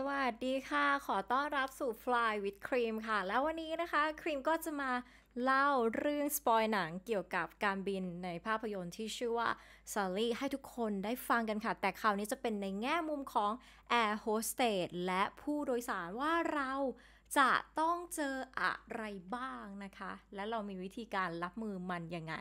สวัสดีค่ะ ขอต้อนรับสู่ Fly with Cream ค่ะ แล้ววันนี้นะคะครีมก็จะมาเล่าเรื่องสปอยหนังเกี่ยวกับการบินในภาพยนตร์ที่ชื่อว่า Sally ให้ทุกคนได้ฟังกันค่ะ แต่คราวนี้จะเป็นในแง่มุมของแอร์โฮสเตสและผู้โดยสารว่าเราจะต้องเจออะไรบ้างนะคะ และเรามีวิธีการรับมือมันยังไง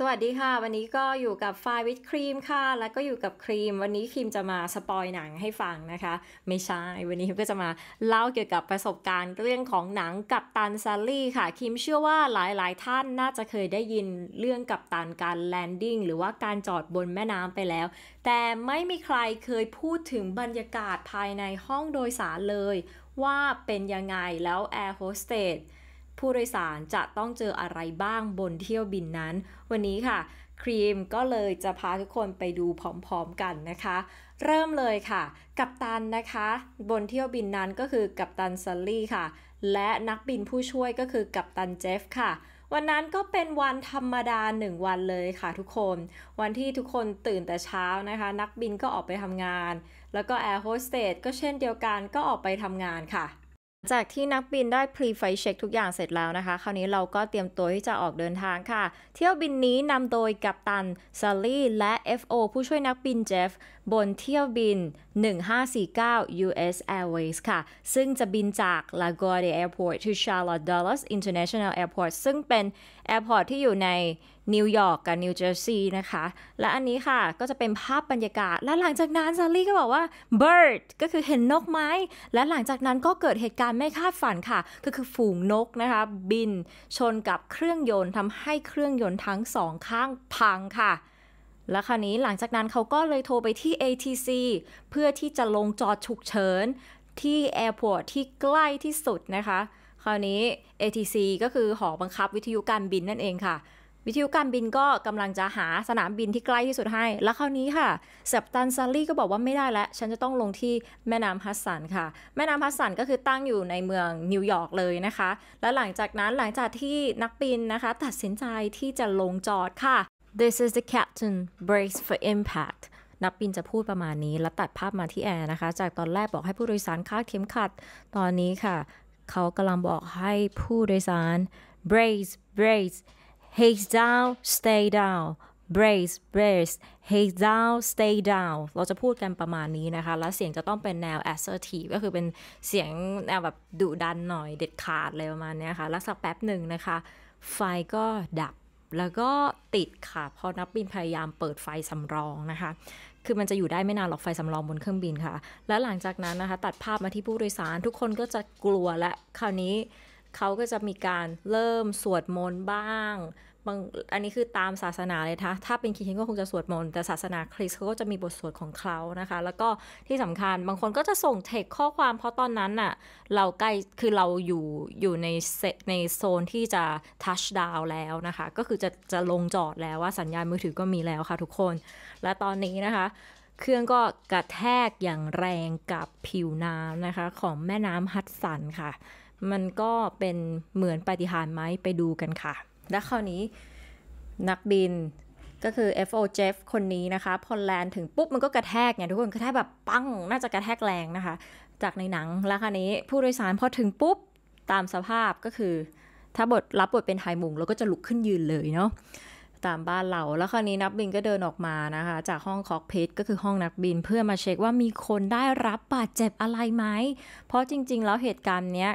สวัสดีค่ะ วันนี้ก็อยู่กับฟายวิตครีมค่ะ แล้วก็อยู่กับครีม วันนี้ครีมจะมาสปอยหนังให้ฟังนะคะ ไม่ใช่ วันนี้ก็จะมาเล่าเกี่ยวกับประสบการณ์เรื่องของหนังกับตันซารี่ค่ะครีมเชื่อว่าหลายๆ ท่านน่าจะเคยได้ยินเรื่องกับตันการแลนดิ้งหรือว่าการจอดบนแม่น้ำไปแล้ว แต่ไม่มีใครเคยพูดถึงบรรยากาศภายในห้องโดยสารเลย ว่าเป็นยังไงแล้วแอร์โฮสเตสผู้โดยสารจะต้องเจออะไรบ้างบนเที่ยวบินนั้น วันนี้ค่ะครีมก็เลยจะพาทุกคนไปดูพร้อมๆกันนะคะ เริ่มเลยค่ะ กัปตันนะคะ บนเที่ยวบินนั้นก็คือกัปตันซัลลี่ค่ะและนักบินผู้ช่วยก็คือกัปตันเจฟค่ะ วันนั้นก็เป็นวันธรรมดาหนึ่งวันเลยค่ะทุกคน วันที่ทุกคนตื่นแต่เช้านะคะ นักบินก็ออกไปทำงาน แล้วก็แอร์โฮสเตสก็เช่นเดียวกันก็ออกไปทำงานค่ะจากที่นักบินได้พรีไฟเช็คทุกอย่างเสร็จแล้วนะคะ คราวนี้เราก็เตรียมตัวที่จะออกเดินทางค่ะ เที่ยวบินนี้นำโดยกัปตัน ซาลี่และ FO ผู้ช่วยนักบินเจฟ บนเที่ยวบิน 1549 US Airways ค่ะ ซึ่งจะบินจาก LaGuardia Airport to Charlotte Dulles International Airport ซึ่งเป็นแอร์พอร์ตที่อยู่ในนิวยอร์กกับนิวเจอร์ซีย์นะคะ และอันนี้ค่ะก็จะเป็นภาพบรรยากาศ และหลังจากนั้นซารีก็บอกว่า bird ก็คือเห็นนกไม้ และหลังจากนั้นก็เกิดเหตุการณ์ไม่คาดฝันค่ะ ก็คือฝูงนกนะคะบินชนกับเครื่องยนต์ทำให้เครื่องยนต์ทั้งสองข้างพังค่ะ และคราวนี้หลังจากนั้นเขาก็เลยโทรไปที่ ATC เพื่อที่จะลงจอดฉุกเฉินที่แอร์พอร์ตที่ใกล้ที่สุดนะคะ คราวนี้ ATC ก็คือหอบังคับวิทยุการบินนั่นเองค่ะวิทยุการบินก็กำลังจะหาสนามบินที่ใกล้ที่สุดให้ แล้วคราวนี้ค่ะเซปตันซารีก็บอกว่าไม่ได้แล้ว ฉันจะต้องลงที่แม่น้ำฮัสซันค่ะ แม่น้ำฮัสซันก็คือตั้งอยู่ในเมืองนิวยอร์กเลยนะคะ และหลังจากนั้นหลังจากที่นักบินนะคะตัดสินใจที่จะลงจอดค่ะ This is the captain brace for impact นักบินจะพูดประมาณนี้แล้วตัดภาพมาที่แอร์นะคะ จากตอนแรกบอกให้ผู้โดยสารคาดเข็มขัด ตอนนี้ค่ะ เขากำลังบอกให้ผู้โดยสาร brace brace heads down stay down brace brace heads down stay down เราจะพูดกันประมาณนี้นะคะ แล้วเสียงจะต้องเป็นแนว assertive ก็คือเป็นเสียงแนวแบบดุดันหน่อยเด็ดขาดเลยประมาณนี้ค่ะ แล้วสักแป๊บหนึ่งนะคะ ไฟก็ดับแล้วก็ติดค่ะพอนักบินพยายามเปิดไฟสำรองนะคะ คือมันจะอยู่ได้ไม่นานหรอกไฟสำรองบนเครื่องบินค่ะ แล้วหลังจากนั้นนะคะ ตัดภาพมาที่ผู้โดยสารทุกคนก็จะกลัวและคราวนี้เขาก็จะมีการเริ่มสวดมนต์บ้าง บาง อันนี้คือตามศาสนาเลยนะถ้าเป็นคริสต์ก็คงจะสวดมนต์ แต่ศาสนาคริสต์เขาก็จะมีบทสวดของเขา นะคะ แล้วก็ที่สำคัญ บางคนก็จะส่งเทคข้อความ เพราะตอนนั้นน่ะ เราใกล้ คือเราอยู่ อยู่ในในโซนที่จะทัชดาวแล้วนะคะ ก็คือจะจะลงจอดแล้ว ว่าสัญญาณมือถือก็มีแล้วค่ะ ทุกคน และตอนนี้นะคะ เครื่องก็กระแทกอย่างแรงกับผิวน้ำนะคะ ของแม่น้ำฮัตสันค่ะมันก็เป็นเหมือนปฏิหารไหมไปดูกันค่ะ และคราวนี้ นักบินก็คือ F.O. Jeff คนนี้นะคะพอแลนถึงปุ๊บ มันก็กระแทกเนี่ยทุกคนกระแทกแบบปังน่าจะกระแทกแรงนะคะ จากในหนังแล้วคราวนี้ผู้โดยสารพอถึงปุ๊บตามสภาพก็คือถ้าบทรับบทเป็นไทยมุงเราก็จะลุกขึ้นยืนเลยเนาะามบ้านเราแล้วคราวนี้นักบินก็เดินออกมานะคะ จากห้องคอกพิทก็คือห้องนักบินเพื่อมาเช็คว่ามีคนได้รับบาดเจ็บอะไรไหมเพราะจริง ๆ แล้วเหตุการณ์เนี้ย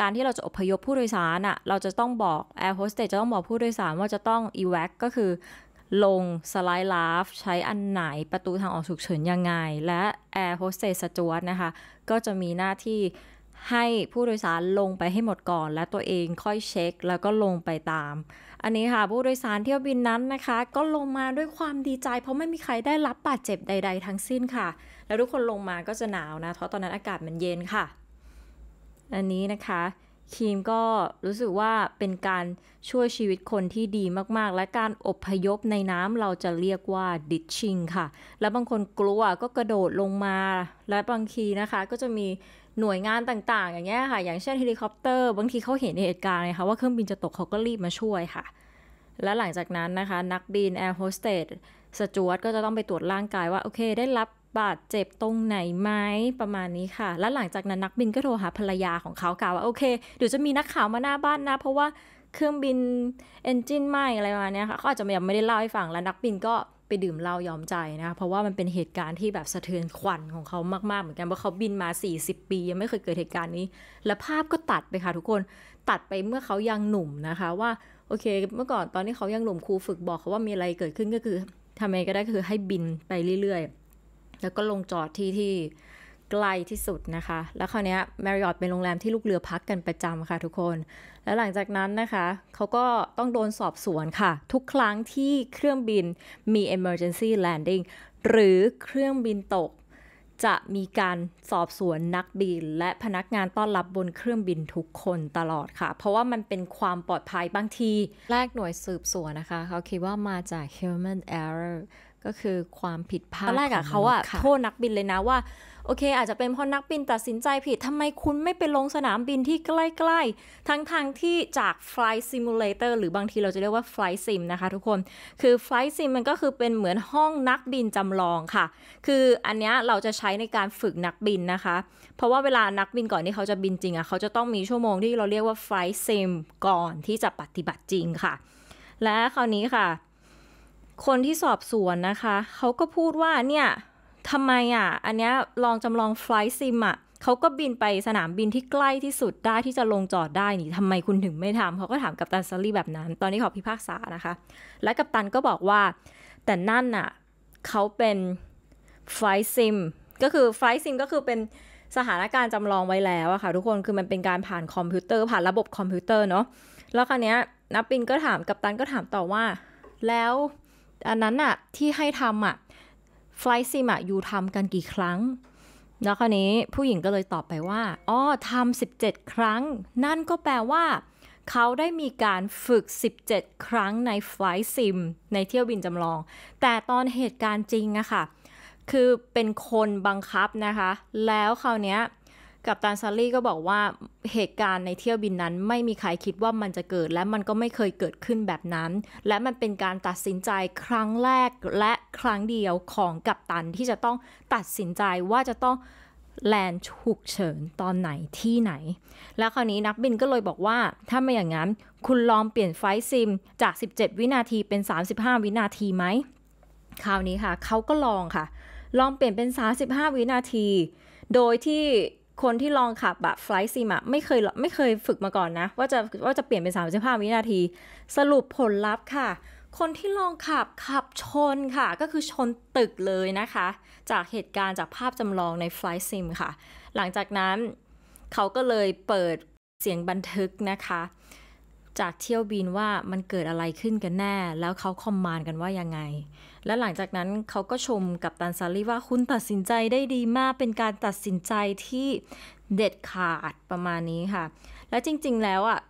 การที่เราจะอพยพผู้โดยสารอะเราจะต้องบอกแอร์โฮสเตสจะต้องบอกผู้โดยสาร ว่าจะต้องอีแวกก็คือลงสไลด์ลาฟ ใช้อันไหนประตูทางออกฉุกเฉินยังไงและแอร์โฮสเตสจวดนะคะก็จะมีหน้าที่ให้ผู้โดยสารลงไปให้หมดก่อน และตัวเองค่อยเช็ค แล้วก็ลงไปตาม อันนี้ค่ะผู้โดยสารเที่ยวบินนั้นนะคะ ก็ลงมาด้วยความดีใจ เพราะไม่มีใครได้รับบาดเจ็บใด ๆ ทั้งสิ้นค่ะ แล้วทุกคนลงมาก็จะหนาวนะเพราะตอนนั้นอากาศมันเย็นค่ะ อันนี้นะคะคีมก็รู้สึกว่าเป็นการช่วยชีวิตคนที่ดีมากๆและการอบพยพในน้ำเราจะเรียกว่าดิชชิงค่ะ และบางคนกลัวก็กระโดดลงมาและบางทีนะคะ ก็จะมีหน่วยงานต่างๆ อย่างเงี้ยค่ะ อย่างเช่นเฮลิคอปเตอร์บางทีเขาเห็นเหตุการณ์นะคะว่าเครื่องบินจะตกเขาก็รีบมาช่วยค่ะ และหลังจากนั้นนะคะ นักบินแอร์โฮสเตสสจวตก็จะต้องไปตรวจร่างกายว่า โอเค ได้รับบาดเจ็บตรงไหนไหมประมาณนี้ค่ะ และหลังจากนั้น นักบินก็โทรหาภรรยาของเขากล่าวว่าโอเคเดี๋ยวจะมีนักข่าวมาหน้าบ้านนะเพราะว่าเครื่องบินเอนจินไหมอะไรประมาณนี้ค่ะเขาอาจจะยังไม่ได้เล่าให้ฟังและนักบินก็ไปดื่มเหล้ายอมใจนะ เพราะว่ามันเป็นเหตุการณ์ที่แบบสะเทือนขวัญของเขามากๆเหมือนกันเพราะเขาบินมา 40 ปี ยังไม่เคยเกิดเหตุการณ์นี้ และภาพก็ตัดไปค่ะทุกคนตัดไปเมื่อเขายังหนุ่มนะคะว่าโอเค เมื่อก่อนตอนที่เขายังหนุ่มครูฝึกบอกเขาว่ามีอะไรเกิดขึ้นก็คือทำไงก็ได้คือให้บินไปเรื่อย ๆ แล้วก็ลงจอดที่ที่ไกลที่สุดนะคะ แล้วคราวนี้แมริออตเป็นโรงแรมที่ลูกเรือพักกันประจำค่ะทุกคน และหลังจากนั้นนะคะ เขาก็ต้องโดนสอบสวนค่ะ ทุกครั้งที่เครื่องบินมี emergency landing หรือเครื่องบินตก จะมีการสอบสวนนักบิน และพนักงานต้อนรับบนเครื่องบินทุกคนตลอดค่ะ เพราะว่ามันเป็นความปลอดภัยบางที แรกหน่วยสืบสวนนะคะเขาคิดว่ามาจาก human error ก็คือความผิดพลาดตอนแรกอะเขาอะโทษนักบินเลยนะว่าโอเคอาจจะเป็นเพราะนักบินตัดสินใจผิดทำไมคุณไม่ไปลงสนามบินที่ใกล้ ๆ ทั้งทางที่จาก Flight Simulator หรือบางทีเราจะเรียกว่า Flight Sim นะคะ ทุกคนคือ Flight Sim มันก็คือเป็นเหมือนห้องนักบินจำลองค่ะ คืออันนี้เราจะใช้ในการฝึกนักบินนะคะ เพราะว่าเวลานักบินก่อนที่เขาจะบินจริงอะ่ะเขาจะต้องมีชั่วโมงที่เราเรียกว่า Flight Sim ก่อนที่จะปฏิบัติจริงค่ะ และคราวนี้ค่ะ คนที่สอบสวนนะคะเขาก็พูดว่าเนี่ยทำไมอ่ะ อันเนี้ยลองจำลองไฟล์ซิมอ่ะ เขาก็บินไปสนามบินที่ใกล้ที่สุดได้ที่จะลงจอดได้นี่ทำไมคุณถึงไม่ทำเขาก็ถามกัปตันซัลลี่แบบนั้น ตอนนี้ขอพิพากษานะคะ และกัปตันก็บอกว่า แต่นั่นอ่ะเขาเป็นไฟล์ซิมก็คือไฟล์ซิมก็คือเป็นสถานการณ์จำลองไว้แล้วอะค่ะทุกคน คือมันเป็นการผ่านคอมพิวเตอร์ ผ่านระบบคอมพิวเตอร์เนาะ แล้วคราวเนี้ยนับปินก็ถามกัปตันก็ถามต่อว่า แล้วอันนั้นอะที่ให้ทำอะไฟล์ซิมอะยูทำกันกี่ครั้ง แล้วคราวนี้ผู้หญิงก็เลยตอบไปว่า อ๋อทำ17 ครั้ง นั่นก็แปลว่า เขาได้มีการฝึก 17 ครั้งในไฟล์ซิมในเที่ยวบินจำลอง แต่ตอนเหตุการณ์จริงอะค่ะ คือเป็นคนบังคับนะคะ แล้วคราวเนี้ยกับตันซารี่ก็บอกว่าเหตุการณ์ในเที่ยวบินนั้นไม่มีใครคิดว่ามันจะเกิดและมันก็ไม่เคยเกิดขึ้นแบบนั้น และมันเป็นการตัดสินใจครั้งแรกและครั้งเดียวของกัปตันที่จะต้องตัดสินใจว่าจะต้องแลนฉุกเฉินตอนไหนที่ไหน แล้วคราวนี้นักบินก็เลยบอกว่าถ้าไม่อย่างนั้นคุณลองเปลี่ยนไฟซิมจาก 17 วินาทีเป็น 35 วินาทีไหมคราวนี้ค่ะเขาก็ลองค่ะ ลองเปลี่ยนเป็น 35 วินาที โดยที่คนที่ลองขับแบบไฟล์ซิมอะไม่เคยไม่เคยฝึกมาก่อนนะว่าจะว่าจะเปลี่ยนเป็น35วินาที สรุปผลลัพธ์ค่ะ คนที่ลองขับขับชนค่ะ ก็คือชนตึกเลยนะคะ จากเหตุการณ์จากภาพจำลองในไฟล์ซิมค่ะ หลังจากนั้นเขาก็เลยเปิดเสียงบันทึกนะคะจากเที่ยวบินว่ามันเกิดอะไรขึ้นกันแน่ แล้วเขาคอมมานกันว่ายังไง และหลังจากนั้นเขาก็ชมกับตันซารีว่าคุณตัดสินใจได้ดีมากเป็นการตัดสินใจที่เด็ดขาดประมาณนี้ค่ะ และจริงๆ แล้วอ่ะ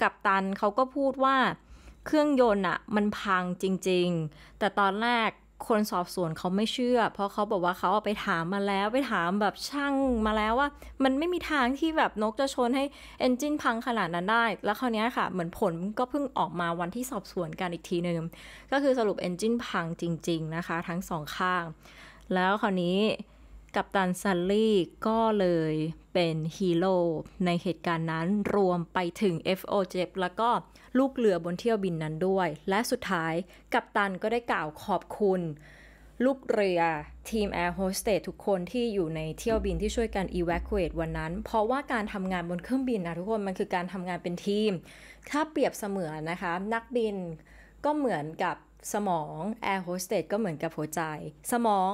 กับตันเขาก็พูดว่าเครื่องยนต์อ่ะมันพังจริงๆ แต่ตอนแรกคนสอบสวนเขาไม่เชื่อ เพราะเขาบอกว่าเขาเอาไปถามมาแล้วไปถามแบบช่างมาแล้วว่า มันไม่มีทางที่แบบนกจะชนให้ เอนจินพังขนาดนั้นได้ แล้วคราวนี้ค่ะ เหมือนผลก็เพิ่งออกมาวันที่สอบสวนกันอีกทีหนึ่งก็คือสรุปเอนจินพังจริงๆนะคะทั้งสองข้าง แล้วคราวนี้กัปตันซันลี่ก็เลยเป็นฮีโร่ในเหตุการณ์นั้นรวมไปถึง FO เจแล้วก็ลูกเรือบนเที่ยวบินนั้นด้วย และสุดท้ายกัปตันก็ได้กล่าวขอบคุณ ลูกเรือทีมแอร์โฮสเตสทุกคนที่อยู่ในเที่ยวบินที่ช่วยกัน evacuate วันนั้น เพราะว่าการทำงานบนเครื่องบินนะทุกคน มันคือการทำงานเป็นทีม ถ้าเปรียบเสมือนนะคะ นักบินก็เหมือนกับสมองแอร์โฮสเตสก็เหมือนกับหัวใจ สมอง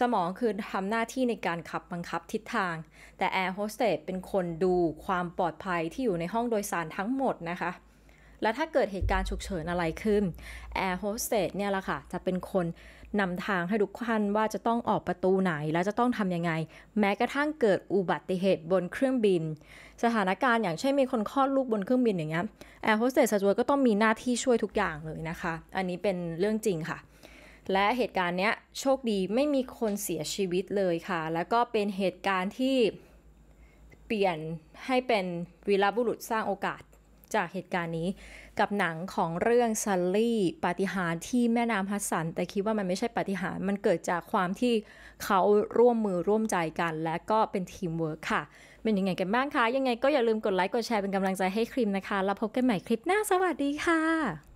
สมองคือทำหน้าที่ในการขับบังคับทิศทาง แต่แอร์โฮสเตสเป็นคนดูความปลอดภัยที่อยู่ในห้องโดยสารทั้งหมดนะคะและถ้าเกิดเหตุการณ์ฉุกเฉินอะไรขึ้นแอร์โฮสเตสเนี่ยละค่ะจะเป็นคนนำทางให้ทุกท่านว่าจะต้องออกประตูไหน และจะต้องทำยังไงแม้กระทั่งเกิดอุบัติเหตุบนเครื่องบิน สถานการณ์อย่างเช่นมีคนคลอดลูกบนเครื่องบินอย่างเงี้ยแอร์โฮสเตสจวยก็ต้องมีหน้าที่ช่วยทุกอย่างเลยนะคะอันนี้เป็นเรื่องจริงค่ะ และเหตุการณ์เนี้ยโชคดีไม่มีคนเสียชีวิตเลยค่ะ แล้วก็เป็นเหตุการณ์ที่เปลี่ยนให้เป็นวีรบุรุษสร้างโอกาสจากเหตุการณ์นี้กับหนังของเรื่องซันลี่ปาฏิหาริย์ที่แม่น้ำฮัสสัน แต่คิดว่ามันไม่ใช่ปาฏิหาริย์มันเกิดจากความที่เขาร่วมมือร่วมใจกัน และก็เป็นทีมเวิร์คค่ะ เป็นยังไงกันบ้างคะ ยังไงก็อย่าลืมกดไลค์กดแชร์เป็นกำลังใจให้ครีมนะคะ แล้วพบกันใหม่คลิปหน้าสวัสดีค่ะ